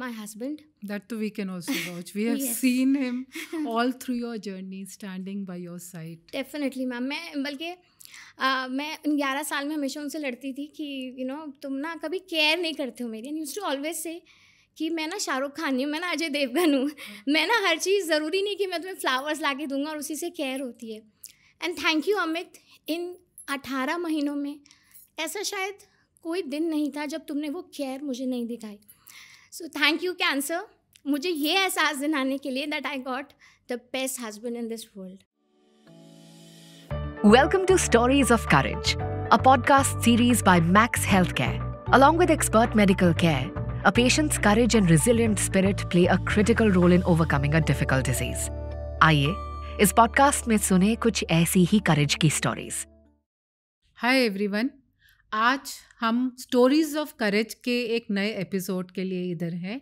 my husband that too we can also vouch we have yes. seen him all through your journey standing by your side definitely ma'am मैं बल्कि मैं उन ग्यारह साल में हमेशा उनसे लड़ती थी कि यू नो तुम ना कभी केयर नहीं करते हो मेरी and use to always say कि मैं ना शाहरुख खान नहीं हूँ मैं ना अजय देवगन हूँ मैं ना हर चीज़ ज़रूरी नहीं कि मैं तुम्हें फ्लावर्स ला के दूँगा और उसी से केयर होती है एंड थैंक यू अमित इन अठारह महीनों में ऐसा शायद कोई दिन नहीं था जब तुमने वो केयर मुझे नहीं दिखाई सो थैंक यू कैंसर मुझे ये एहसास दिलाने के लिए that I got the best husband in this world welcome to stories of courage a podcast series by Max health care along with expert medical care a patient's courage and resilient spirit play a critical role in overcoming a difficult disease. आइए is podcast mein sune kuch aisi hi courage ki stories. Hi everyone, आज हम stories of करेज के एक नए episode के लिए इधर हैं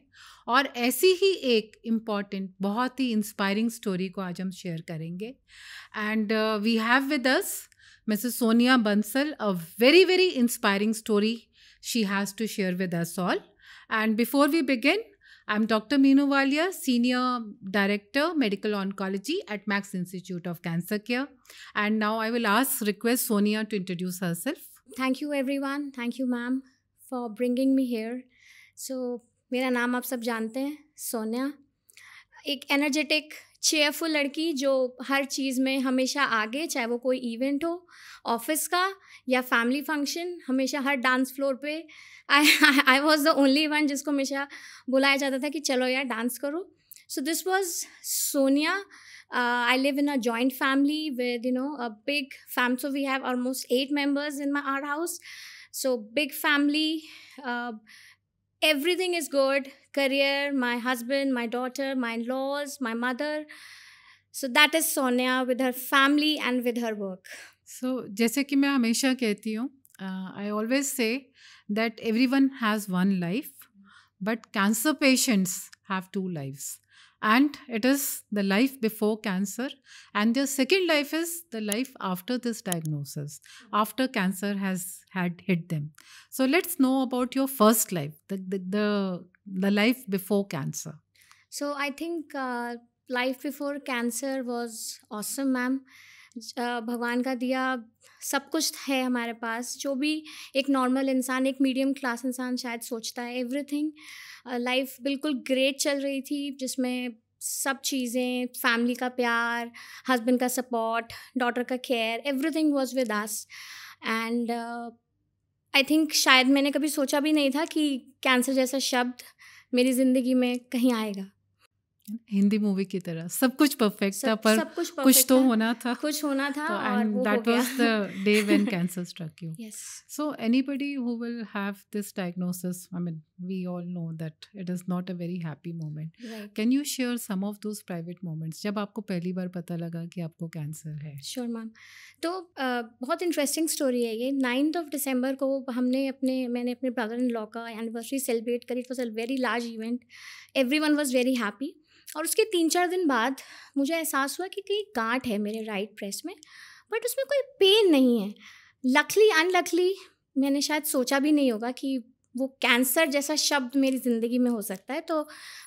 और ऐसी ही एक इम्पॉर्टेंट बहुत ही इंस्पायरिंग स्टोरी को आज हम शेयर करेंगे and we have with us Mrs Sonia Bansal a very very inspiring story she has to share with us all and before we begin I am doctor Meenu Walia senior director medical oncology at Max institute of cancer care and now I will ask request Sonia to introduce herself thank you every one thank you ma'am for bringing me here so मेरा नाम आप सब जानते हैं सोनिया एक energetic cheerful लड़की जो हर चीज़ में हमेशा आगे चाहे वो कोई इवेंट हो ऑफिस का या फैमिली फंक्शन हमेशा हर डांस फ्लोर पे I I was the only one जिसको हमेशा बुलाया जाता था कि चलो यार डांस करो so this was Sonia Uh, I live in a joint family with, you know, a big fam. So we have almost eight members in my art house. So big family. Uh, everything is good. Career, my husband, my daughter, my in-laws, my mother. So that is Sonia with her family and with her work. So, so जैसे कि मैं हमेशा कहती हूँ I always say that every one has one life but cancer patients and it is the life before cancer and their second life is the life after this diagnosis after cancer has had hit them so let's know about your first life the the the, the life before cancer so i think uh, life before cancer was awesome ma'am भगवान का दिया सब कुछ है हमारे पास जो भी एक नॉर्मल इंसान एक मीडियम क्लास इंसान शायद सोचता है एवरीथिंग लाइफ बिल्कुल ग्रेट चल रही थी जिसमें सब चीज़ें फैमिली का प्यार हस्बैंड का सपोर्ट डॉटर का care everything was with us and I think शायद मैंने कभी सोचा भी नहीं था कि कैंसर जैसा शब्द मेरी ज़िंदगी में कहीं आएगा हिंदी मूवी की तरह सब कुछ परफेक्ट था पर सब कुछ, कुछ तो था, होना था कुछ होना था तो, और वो that was the day when cancer struck you so anybody who will have this diagnosis I mean we all know that it is not a very happy moment can you share some of those private moments जब आपको पहली बार पता लगा कि आपको cancer है sure ma'am तो बहुत इंटरेस्टिंग स्टोरी है ये नाइन्थ ऑफ दिसंबर को हमने अपने मैंने अपने ब्रदर इन लॉ का एनिवर्सरी सेलिब्रेट करी it was a very large event every one was very happy और उसके तीन चार दिन बाद मुझे एहसास हुआ कि कहीं गांठ है मेरे राइट प्रेस में बट उसमें कोई पेन नहीं है लखली अनलखली मैंने शायद सोचा भी नहीं होगा कि वो कैंसर जैसा शब्द मेरी ज़िंदगी में हो सकता है तो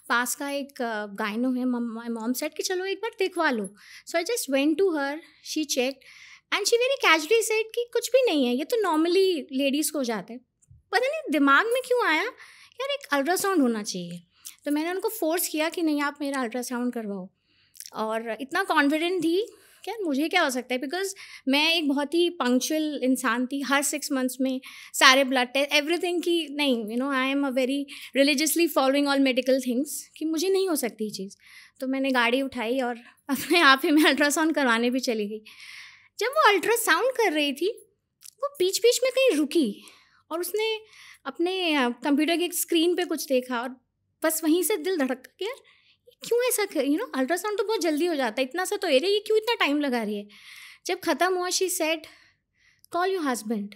पास का एक गायनो है माई मॉम सेट कि चलो एक बार दिखवा लो so I just went to her she check and she very casually said कि कुछ भी नहीं है ये तो नॉर्मली लेडीज़ को जाते हैं पता नहीं दिमाग में क्यों आया यार एक अल्ट्रासाउंड होना चाहिए तो मैंने उनको फोर्स किया कि नहीं आप मेरा अल्ट्रासाउंड करवाओ और इतना कॉन्फिडेंट थी क्या मुझे क्या हो सकता है बिकॉज मैं एक बहुत ही पंक्चुअल इंसान थी हर सिक्स मंथ्स में सारे ब्लड टेस्ट एवरीथिंग की नहीं you know I am a very religiously following all medical things कि मुझे नहीं हो सकती ये चीज़ तो मैंने गाड़ी उठाई और अपने आप ही मैं अल्ट्रासाउंड करवाने भी चली गई जब वो अल्ट्रासाउंड कर रही थी वो बीच बीच में कहीं रुकी और उसने अपने कंप्यूटर की स्क्रीन पे कुछ देखा और बस वहीं से दिल धड़क गया क्यों ऐसा यू नो अल्ट्रासाउंड तो बहुत जल्दी हो जाता है इतना सा तो एरिया ये क्यों इतना टाइम लगा रही है जब ख़त्म हुआ she said call you husband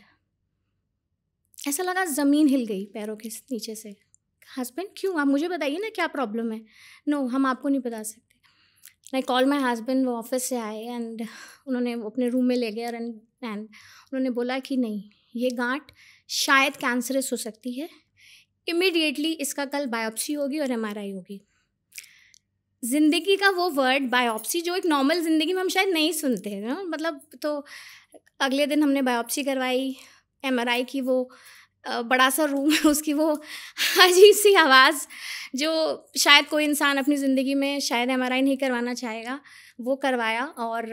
ऐसा लगा ज़मीन हिल गई पैरों के नीचे से हस्बैंड क्यों आप मुझे बताइए ना क्या प्रॉब्लम है नो no, हम आपको नहीं बता सकते लाइक कॉल माई हस्बैंड वो ऑफिस से आए एंड उन्होंने अपने रूम में ले गया एंड एंड उन्होंने बोला कि नहीं ये गांठ शायद कैंसरस हो सकती है इमिडिएटली इसका कल बायोप्सी होगी और एम होगी ज़िंदगी का वो वर्ड बायोप्सी जो एक नॉर्मल ज़िंदगी में हम शायद नहीं सुनते हैं ना मतलब तो अगले दिन हमने बायोप्सी करवाई एम की वो बड़ा सा रूम है उसकी वो अजीब सी आवाज़ जो शायद कोई इंसान अपनी ज़िंदगी में शायद एम नहीं करवाना चाहेगा वो करवाया और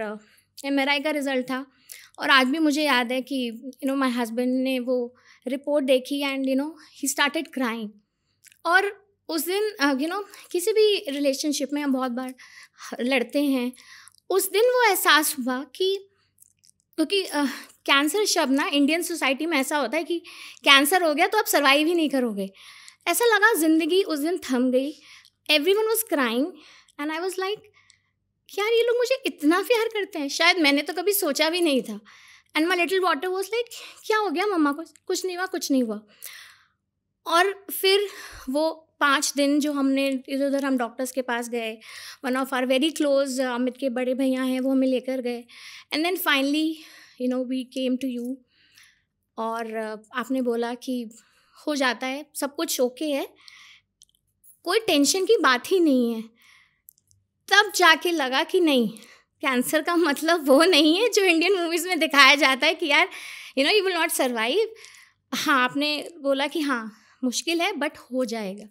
एम का रिज़ल्ट था और आज भी मुझे याद है कि यू नो माई हस्बैंड ने वो रिपोर्ट देखी and you know he started crying और उस दिन यू uh, नो किसी भी रिलेशनशिप में हम बहुत बार लड़ते हैं उस दिन वो एहसास हुआ कि क्योंकि कैंसर uh, शब्द ना इंडियन सोसाइटी में ऐसा होता है कि कैंसर हो गया तो आप सर्वाइव ही नहीं करोगे ऐसा लगा ज़िंदगी उस दिन थम गई every one was crying and I was like यार ये लोग मुझे इतना प्यार करते हैं शायद मैंने तो कभी सोचा भी नहीं था and my little water was like क्या हो गया मम्मा को कुछ नहीं हुआ कुछ नहीं हुआ और फिर वो पाँच दिन जो हमने इधर उधर हम डॉक्टर्स के पास गए one of our very close Amit के बड़े भैया हैं वो हमें लेकर गए and then finally you know we came to you और uh, आपने बोला कि हो जाता है सब कुछ ओके है कोई टेंशन की बात ही नहीं है तब जाके लगा कि नहीं कैंसर का मतलब वो नहीं है जो इंडियन मूवीज़ में दिखाया जाता है कि यार you know you will not survive हाँ आपने बोला कि हाँ मुश्किल है बट हो जाएगा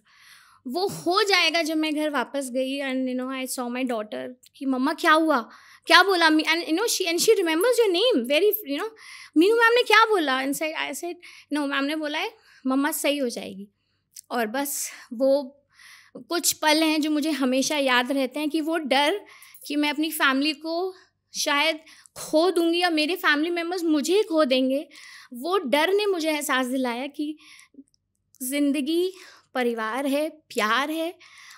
वो हो जाएगा जब मैं घर वापस गई and you know I saw my daughter कि मम्मा क्या हुआ क्या बोला me and you know she and she remembers your name very you know Meenu ma'am ने क्या बोला and side I said no ma'am ने बोला है मम्मा सही हो जाएगी और बस वो कुछ पल हैं जो मुझे हमेशा याद रहते हैं कि वो डर कि मैं अपनी फैमिली को शायद खो दूंगी या मेरे फैमिली मेम्बर्स मुझे ही खो देंगे वो डर ने मुझे एहसास दिलाया कि ज़िंदगी परिवार है प्यार है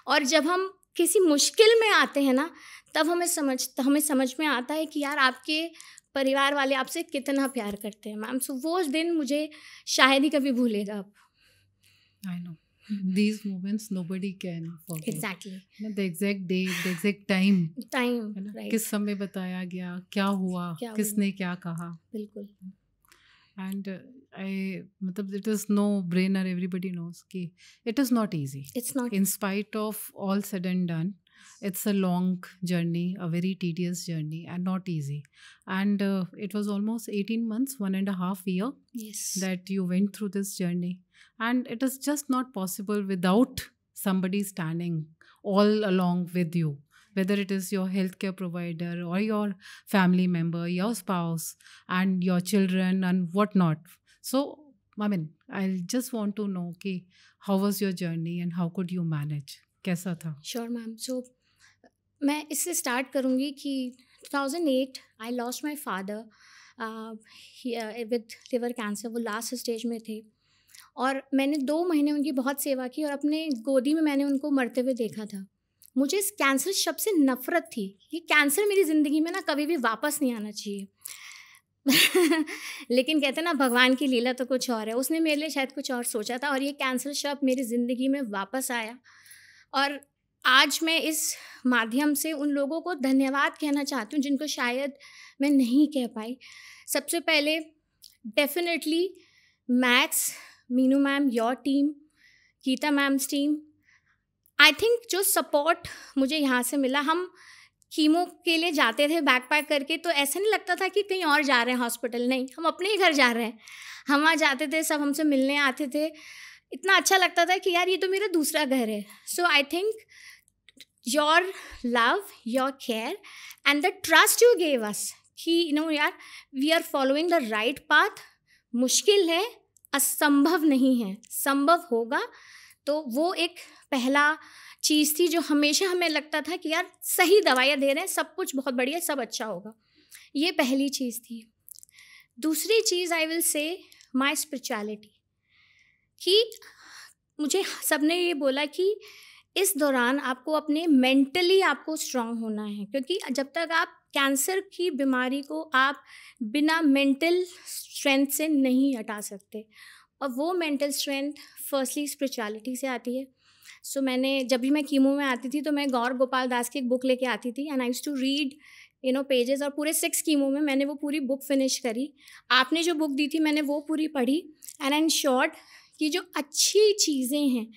और जब हम किसी मुश्किल में आते हैं ना तब हमें समझ हमें समझ में आता है कि यार आपके परिवार वाले आपसे कितना प्यार करते हैं मैम सो वो दिन मुझे शायद ही कभी भूलेगा आप I know these moments nobody can forget exactly the exact day the exact time time right किस समय बताया गया क्या हुआ क्या किसने क्या कहा बिल्कुल एंड आई मतलब it is no brainer everybody knows कि it is not easy it's not in spite of all said and done it's a long journey a very tedious journey and not easy and uh, it was almost 18 months one and a half year yes that you went through this journey and it is just not possible without somebody standing all along with you, whether it is your healthcare provider or your family member, your spouse, and your children, and whatnot. So, I mean, I just want to know okay, how was your journey and how could you manage? कैसा था sure ma'am so मैं इससे start करूँगी कि 2008 I lost my father with liver cancer वो last stage में थे और मैंने दो महीने उनकी बहुत सेवा की और अपने गोदी में मैंने उनको मरते हुए देखा था मुझे इस कैंसर शब्द से नफरत थी ये कैंसर मेरी ज़िंदगी में ना कभी भी वापस नहीं आना चाहिए लेकिन कहते हैं ना भगवान की लीला तो कुछ और है उसने मेरे लिए शायद कुछ और सोचा था और ये कैंसर शब्द मेरी ज़िंदगी में वापस आया और आज मैं इस माध्यम से उन लोगों को धन्यवाद कहना चाहती हूँ जिनको शायद मैं नहीं कह पाई सबसे पहले definitely Max Meenu ma'am your team Geeta ma'am's team I think जो सपोर्ट मुझे यहाँ से मिला हम कीमो के लिए जाते थे बैक पैक करके तो ऐसा नहीं लगता था कि कहीं और जा रहे हैं हॉस्पिटल नहीं हम अपने ही घर जा रहे हैं हम वहाँ जाते थे सब हमसे मिलने आते थे इतना अच्छा लगता था कि यार ये तो मेरा दूसरा घर है so I think your love your care and the trust you gave us कि नो यार we are following the right path मुश्किल है असंभव नहीं है संभव होगा तो वो एक पहला चीज़ थी जो हमेशा हमें लगता था कि यार सही दवाइयाँ दे रहे हैं सब कुछ बहुत बढ़िया सब अच्छा होगा ये पहली चीज़ थी दूसरी चीज़ I will say my spirituality कि मुझे सबने ये बोला कि इस दौरान आपको अपने मेंटली आपको स्ट्रांग होना है क्योंकि जब तक आप कैंसर की बीमारी को आप बिना मेंटल स्ट्रेंथ से नहीं हटा सकते और वो मेंटल स्ट्रेंथ फर्स्टली स्पिरिचुअलिटी से आती है सो so, मैंने जब भी मैं कीमो में आती थी तो मैं गौर गोपाल दास की एक बुक लेके आती थी and I use to read you know pages और पूरे सिक्स कीमो में मैंने वो पूरी बुक फिनिश करी आपने जो बुक दी थी मैंने वो पूरी पढ़ी एंड एंड शॉर्ट कि जो अच्छी चीज़ें हैं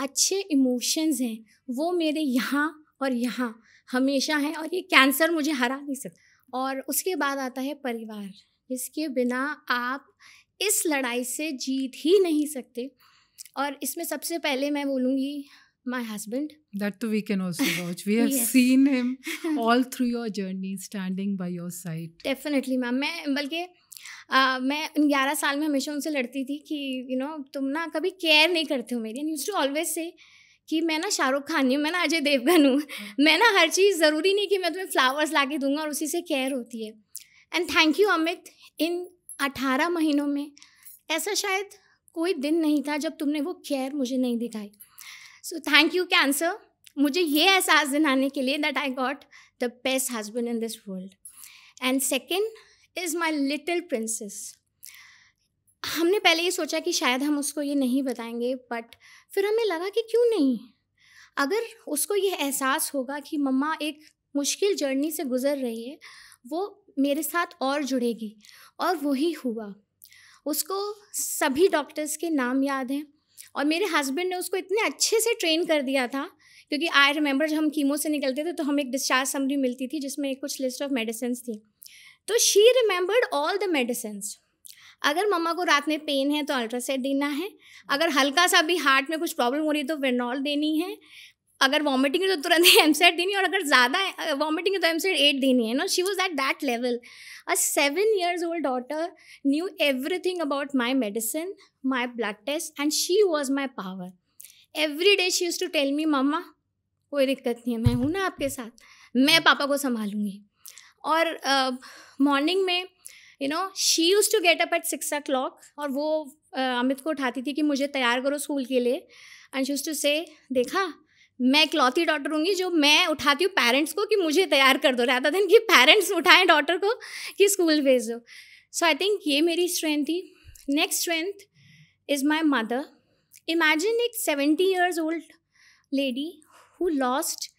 अच्छे इमोशंस हैं वो मेरे यहाँ और यहाँ हमेशा है और ये कैंसर मुझे हरा नहीं सकता और उसके बाद आता है परिवार जिसके बिना आप इस लड़ाई से जीत ही नहीं सकते और इसमें सबसे पहले मैं बोलूँगी my husband that too we can also watch we have yes. seen him all through your journey standing by your side definitely ma'am मैं बल्कि मैं उन ग्यारह साल में हमेशा उनसे लड़ती थी कि यू you नो know, तुम ना कभी केयर नहीं करते हो मेरी and use to always say कि मैं ना शाहरुख खान हूँ मैं ना अजय देवगन हूँ हम्म। मैं ना हर चीज़ ज़रूरी नहीं कि मैं तुम्हें फ्लावर्स ला के दूँगा और उसी से केयर होती है एंड थैंक यू अमित इन अठारह महीनों में ऐसा शायद कोई दिन नहीं था जब तुमने वो केयर मुझे नहीं दिखाई सो थैंक यू कैंसर मुझे ये एहसास दिलाने के लिए that I got the best husband in this world and second is my little princess हमने पहले ये सोचा कि शायद हम उसको ये नहीं बताएंगे बट फिर हमें लगा कि क्यों नहीं अगर उसको यह एहसास होगा कि मम्मा एक मुश्किल जर्नी से गुज़र रही है वो मेरे साथ और जुड़ेगी और वही हुआ उसको सभी डॉक्टर्स के नाम याद हैं और मेरे हस्बैंड ने उसको इतने अच्छे से ट्रेन कर दिया था क्योंकि आई रिमेंबर जब हम कीमो से निकलते थे तो हमें एक डिस्चार्ज समरी मिलती थी जिसमें कुछ लिस्ट ऑफ मेडिसिन थी तो she remembered all the medicine अगर मम्मा को रात में पेन है तो अल्ट्रासाउंड देना है अगर हल्का सा भी हार्ट में कुछ प्रॉब्लम हो रही है तो वेनॉल देनी है अगर वॉमिटिंग है तो तुरंत एम सेट e देनी और अगर ज़्यादा वॉमिटिंग है तो एम सेट एट देनी है no she was at that level a seven years old daughter knew everything about my medicine my blood test and she was my power every day she use to tell me मम्मा कोई दिक्कत नहीं है मैं हूँ ना आपके साथ मैं पापा को संभालूँगी और मॉर्निंग uh, में you know she use to get up at six o'clock और वो अमित को उठाती थी कि मुझे तैयार करो स्कूल के लिए एंड शी टू से देखा मैं क्लॉथी डॉटर हूँ जो मैं उठाती हूँ पेरेंट्स को कि मुझे तैयार कर दो रहता था कि पेरेंट्स उठाएं डॉटर को कि स्कूल भेज दो सो आई थिंक ये मेरी स्ट्रेंथ थी next strength is my mother imagine एक seventy years old lady who lost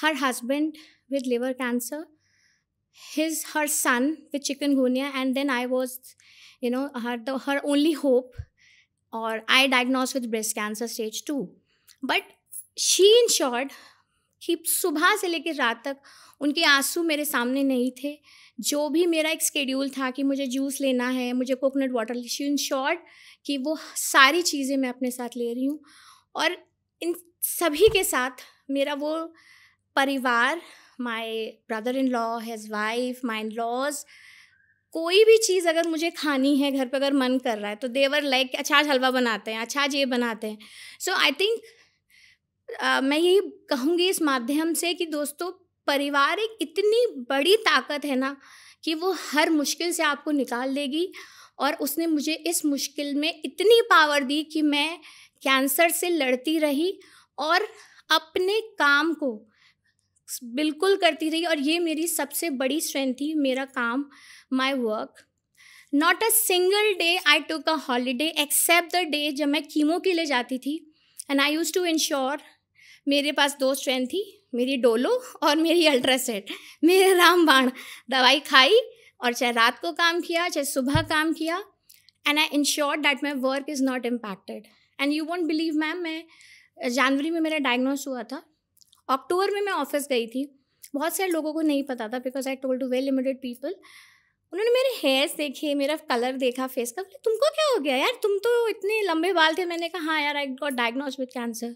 her husband with liver cancer his her son with chikungunya and then i was you know her the, her only hope or i diagnosed with breast cancer stage 2 but she ensured कि सुबह से लेकर रात तक उनके आंसू मेरे सामने नहीं थे जो भी मेरा एक स्केड्यूल था कि मुझे जूस लेना है मुझे coconut water she in short कि वो सारी चीज़ें मैं अपने साथ ले रही हूँ और इन सभी के साथ मेरा वो परिवार my brother in law has wife my in laws कोई भी चीज़ अगर मुझे खानी है घर पर अगर मन कर रहा है तो देवर लाइक अच्छा आज हलवा बनाते हैं अच्छा आज ये बनाते हैं सो आई थिंक मैं यही कहूँगी इस माध्यम से कि दोस्तों परिवार एक इतनी बड़ी ताकत है ना कि वो हर मुश्किल से आपको निकाल देगी और उसने मुझे इस मुश्किल में इतनी पावर दी कि मैं कैंसर से लड़ती रही और अपने काम को बिल्कुल करती रही और ये मेरी सबसे बड़ी स्ट्रेंथ थी मेरा काम my work not a single day I took a holiday except the day जब मैं कीमो के लिए जाती थी and I use to ensure मेरे पास दो स्ट्रेंथ थी मेरी डोलो और मेरी अल्ट्रासेट मेरे रामबाण दवाई खाई और चाहे रात को काम किया चाहे सुबह काम किया and I ensure that my work is not impacted and you won't believe ma'am मैं जनवरी में मेरा डायग्नोस हुआ था अक्टूबर में मैं ऑफिस गई थी बहुत सारे लोगों को नहीं पता था because I told to well limited people उन्होंने मेरे हेयर्स देखे मेरा कलर देखा फेस का बोले तुमको क्या हो गया यार तुम तो इतने लंबे बाल थे मैंने कहा हाँ यार I got diagnose with cancer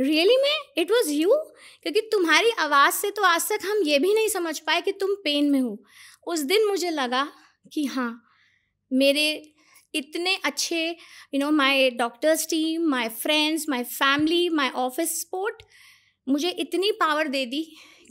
really में इट वॉज़ यू क्योंकि तुम्हारी आवाज़ से तो आज तक हम ये भी नहीं समझ पाए कि तुम पेन में हो उस दिन मुझे लगा कि हाँ मेरे इतने अच्छे you know my doctors team my friends my family my office support मुझे इतनी पावर दे दी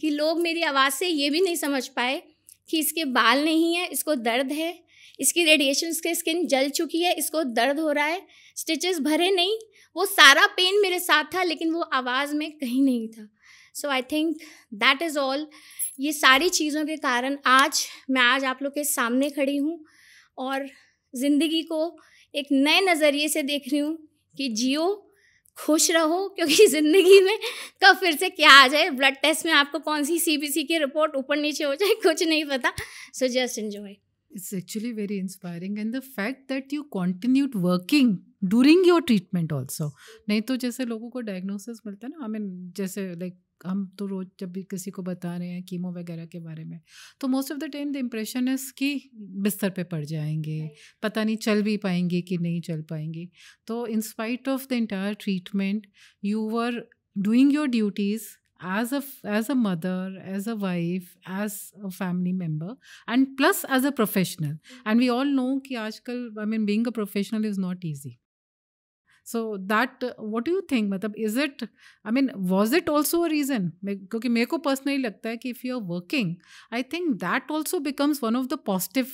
कि लोग मेरी आवाज़ से ये भी नहीं समझ पाए कि इसके बाल नहीं है इसको दर्द है इसकी रेडिएशन के स्किन जल चुकी है इसको दर्द हो रहा है स्टिचेस भरे नहीं वो सारा पेन मेरे साथ था लेकिन वो आवाज़ में कहीं नहीं था so I think that is all ये सारी चीज़ों के कारण आज मैं आज आप लोग के सामने खड़ी हूँ और ज़िंदगी को एक नए नज़रिए से देख रही हूँ कि जियो खुश रहो क्योंकि ज़िंदगी में कब तो फिर से क्या आ जाए ब्लड टेस्ट में आपको कौन सी सी सी की रिपोर्ट ऊपर नीचे हो जाए कुछ नहीं पता so just enjoy it's actually very inspiring and the fact that you continued working during your treatment also नहीं तो जैसे लोगों को डायग्नोसिस मिलता है ना आई मीन जैसे लाइक हम तो रोज जब भी किसी को बता रहे हैं कीमो वगैरह के बारे में तो most of the time the impression is कि बिस्तर पे पड़ जाएंगे पता नहीं चल भी पाएंगे कि नहीं चल पाएंगे तो in spite of the entire treatment you are doing your duties as a as a mother as a wife as a family member and plus as a professional and we all know कि आजकल I mean being a professional is not easy so that what do you think matlab is it i mean was it also a reason क्योंकि मेरे को personally लगता है कि if you are working I think that also becomes one of the positive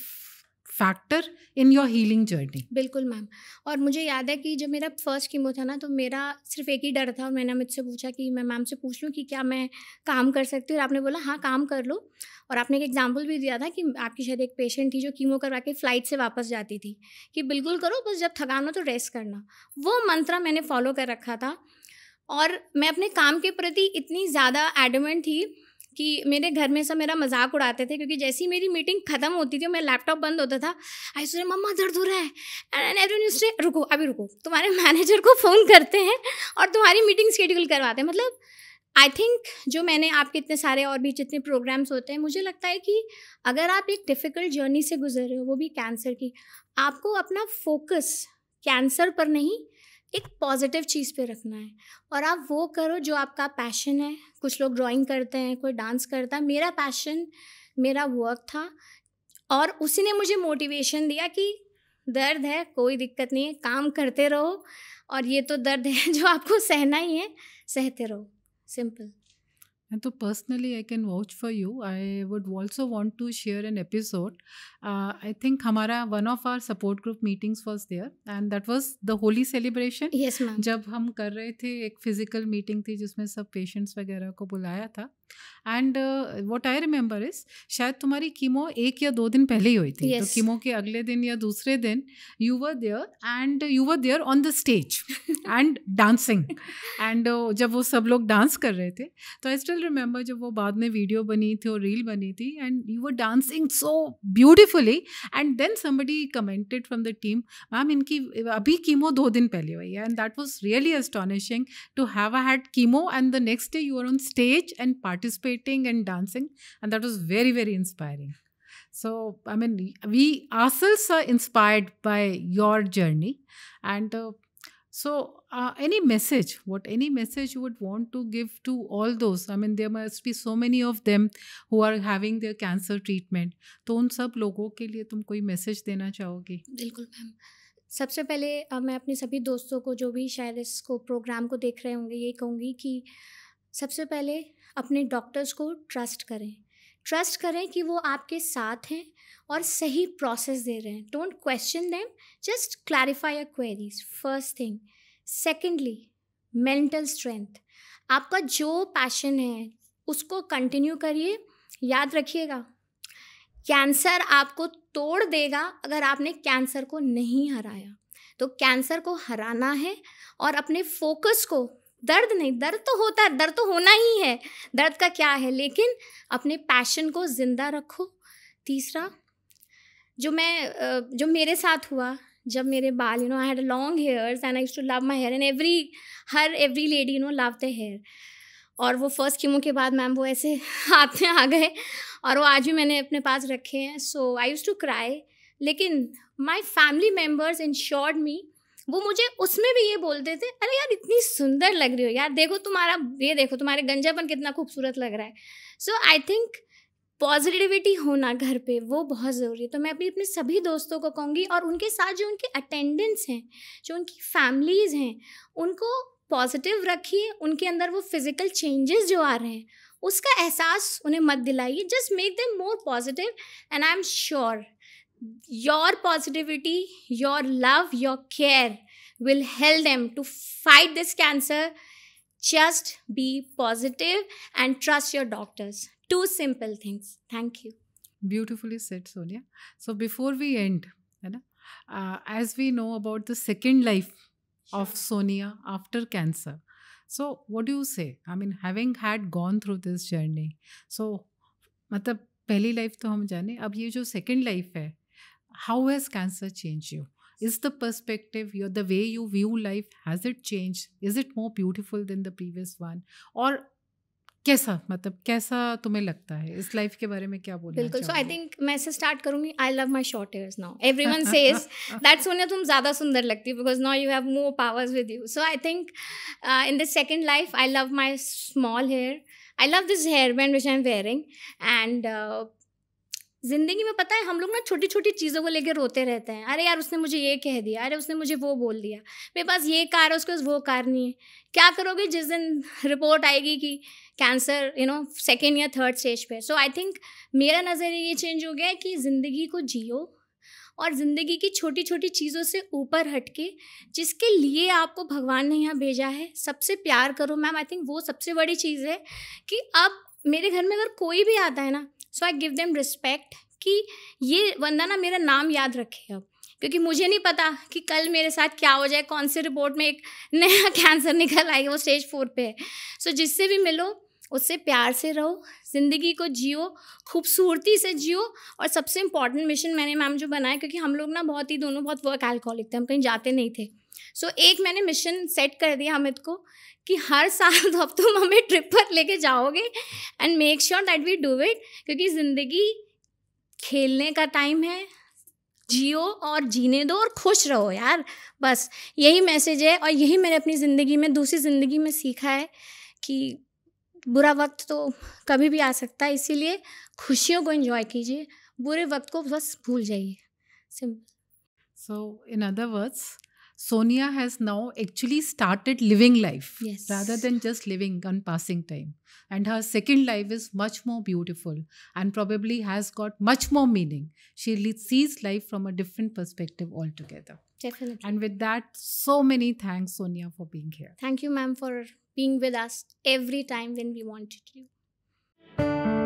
factor in your healing journey बिल्कुल ma'am और मुझे याद है कि जब मेरा फर्स्ट कीमो था ना तो मेरा सिर्फ एक ही डर था और मैंने मुझसे पूछा कि मैं मैम से पूछ लूँ कि क्या मैं काम कर सकती हूँ और आपने बोला हाँ काम कर लो और आपने एक एग्जाम्पल भी दिया था कि आपकी शायद एक पेशेंट थी जो कीमो करवा के फ़्लाइट से वापस जाती थी कि बिल्कुल करो बस जब थकान हो तो रेस्ट करना वो मंत्रा मैंने फॉलो कर रखा था और मैं अपने काम के प्रति इतनी ज़्यादा एडमेंट थी कि मेरे घर में सब मेरा मजाक उड़ाते थे क्योंकि जैसी मेरी मीटिंग खत्म होती थी और मेरा लैपटॉप बंद होता था आई सोरे मम्मा दर्द हो रहा है एंड रुको अभी रुको तुम्हारे मैनेजर को फ़ोन करते हैं और तुम्हारी मीटिंग शेड्यूल करवाते हैं मतलब आई थिंक जो मैंने आपके इतने सारे और भी जितने प्रोग्राम्स होते हैं मुझे लगता है कि अगर आप एक डिफ़िकल्ट जर्नी से गुजर रहे हो वो भी कैंसर की आपको अपना फोकस कैंसर पर नहीं एक पॉजिटिव चीज़ पे रखना है और आप वो करो जो आपका पैशन है कुछ लोग ड्राइंग करते हैं कोई डांस करता है मेरा पैशन मेरा वर्क था और उसी ने मुझे मोटिवेशन दिया कि दर्द है कोई दिक्कत नहीं है काम करते रहो और ये तो दर्द है जो आपको सहना ही है सहते रहो simple And so personally, I can vouch for you. I would also want to share an episode. Uh, I think हमारा one of our support group meetings was there, and that was the holy celebration. Yes, ma'am. जब हम कर रहे थे एक physical meeting थी जिसमें सब patients वगैरह को बुलाया था and what I remember is शायद तुम्हारी कीमो एक या दो दिन पहले ही हुई थी तो yes. तो कीमो के अगले दिन या दूसरे दिन you were there and you were there on the stage and dancing एंड जब वो सब लोग डांस कर रहे थे तो आई स्टिल रिमेंबर जब वो बाद में वीडियो बनी थी और रील बनी थी and you were dancing so beautifully and then somebody commented from the team ma'am इनकी अभी कीमो दो दिन पहले हुई है and that was really astonishing to have a had chemo and the next day you are on stage and partis participating and dancing and that was very very inspiring so i mean we ourselves are inspired by your journey and uh, so uh, any message what any message you would want to give to all those i mean there must be so many of them who are having their cancer treatment तो उन सब लोगों के लिए तुम कोई message देना चाहोगे बिल्कुल मैम सबसे पहले मैं अपने सभी दोस्तों को जो भी शायद इसको प्रोग्राम को देख रहे होंगे यही कहूँगी कि सबसे पहले अपने डॉक्टर्स को ट्रस्ट करें ट्रस्ट करें कि वो आपके साथ हैं और सही प्रोसेस दे रहे हैं don't question them just clarify a queries first thing secondly mental strength आपका जो पैशन है उसको कंटिन्यू करिए याद रखिएगा कैंसर आपको तोड़ देगा अगर आपने कैंसर को नहीं हराया तो कैंसर को हराना है और अपने फोकस को दर्द नहीं दर्द तो होता है दर्द तो होना ही है दर्द का क्या है लेकिन अपने पैशन को ज़िंदा रखो तीसरा जो मैं जो मेरे साथ हुआ जब मेरे बाल you know I had long hairs and I too love my hair and every her every lady you know love the hair और वो फर्स्ट कीमो के बाद मैम वो ऐसे हाथ में आ गए और वो आज भी मैंने अपने पास रखे हैं so I use to cry लेकिन my family members ensured me वो मुझे उसमें भी ये बोलते थे अरे यार इतनी सुंदर लग रही हो यार देखो तुम्हारा ये देखो तुम्हारे गंजापन कितना खूबसूरत लग रहा है सो आई थिंक पॉजिटिविटी होना घर पे वो बहुत ज़रूरी है तो मैं अपनी अपने सभी दोस्तों को कहूँगी और उनके साथ जो उनके अटेंडेंस हैं जो उनकी फैमिलीज़ हैं उनको पॉजिटिव रखिए उनके अंदर वो फिज़िकल चेंजेस जो आ रहे हैं उसका एहसास उन्हें मत दिलाइए just make them more positive and I am sure your positivity, your love, your care will help them to fight this cancer. Just be positive and trust your doctors. Two simple things. Thank you. Beautifully said, Sonia. So before we end, uh, as we know about the second life of Sonia after cancer. So what do you say? I mean, having had gone through this journey, so मतलब पहली life तो हम जाने अब ये जो second life है how has cancer changed you is the perspective your the way you view life has it changed is it more beautiful than the previous one or कैसा मतलब कैसा तुम्हें लगता है इस लाइफ के बारे में क्या बोलना बिल्कुल सो आई थिंक मैं से स्टार्ट करूंगी I love my short hairs now everyone says that Sonia तुम ज़्यादा सुंदर लगती हो because now you have more powers with you so I think in the second life I love my small hair I love this hair band which I am wearing and जिंदगी में पता है हम लोग ना छोटी छोटी चीज़ों को लेकर रोते रहते हैं अरे यार उसने मुझे ये कह दिया अरे उसने मुझे वो बोल दिया मेरे पास ये कार है उसके पास वो कार नहीं है क्या करोगे जिस दिन रिपोर्ट आएगी कि कैंसर यू नो सेकेंड या थर्ड स्टेज पे सो आई थिंक मेरा नज़र ये चेंज हो गया है कि ज़िंदगी को जियो और ज़िंदगी की छोटी छोटी चीज़ों से ऊपर हटके जिसके लिए आपको भगवान ने यहाँ भेजा है सबसे प्यार करो मैम आई थिंक वो सबसे बड़ी चीज़ है कि अब मेरे घर में अगर कोई भी आता है ना so I give them respect कि ये बंदा ना मेरा नाम याद रखेगा क्योंकि मुझे नहीं पता कि कल मेरे साथ क्या हो जाए कौन से रिपोर्ट में एक नया कैंसर निकल आएगा वो स्टेज फोर पे है सो so, जिससे भी मिलो उससे प्यार से रहो ज़िंदगी को जियो खूबसूरती से जियो और सबसे इम्पॉर्टेंट मिशन मैंने मैम जो बनाया क्योंकि हम लोग ना बहुत ही दोनों बहुत वर्क एल्कोहलिक थे हम कहीं जाते नहीं थे सो so, एक मैंने मिशन सेट कर दिया अमित को कि हर साल तो अब तुम हमें ट्रिप पर लेके जाओगे and make sure that we do it क्योंकि ज़िंदगी खेलने का टाइम है जियो और जीने दो और खुश रहो यार बस यही मैसेज है और यही मैंने अपनी ज़िंदगी में दूसरी ज़िंदगी में सीखा है कि बुरा वक्त तो कभी भी आ सकता है इसीलिए खुशियों को एंजॉय कीजिए बुरे वक्त को बस भूल जाइए simple so in other words Sonia has now actually started living life yes. rather than just living on passing time. And her second life is much more beautiful and probably has got much more meaning. She sees life from a different perspective altogether. Definitely. And with that, so many thanks, Sonia, for being here. Thank you, ma'am, for being with us every time when we wanted you.